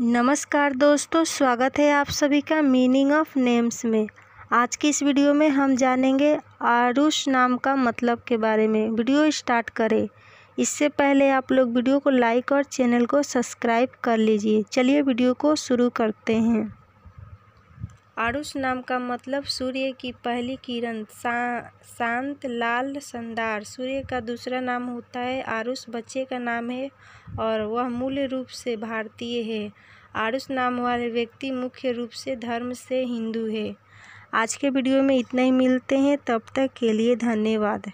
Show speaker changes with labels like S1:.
S1: नमस्कार दोस्तों स्वागत है आप सभी का मीनिंग ऑफ नेम्स में आज की इस वीडियो में हम जानेंगे आरुष नाम का मतलब के बारे में वीडियो स्टार्ट करें इससे पहले आप लोग वीडियो को लाइक और चैनल को सब्सक्राइब कर लीजिए चलिए वीडियो को शुरू करते हैं आरुष नाम का मतलब सूर्य की पहली किरण सा, शांत लाल संदार सूर्य का दूसरा नाम होता है आरुष बच्चे का नाम है और वह मूल रूप से भारतीय है आरुष नाम वाले व्यक्ति मुख्य रूप से धर्म से हिंदू है आज के वीडियो में इतना ही मिलते हैं तब तक के लिए धन्यवाद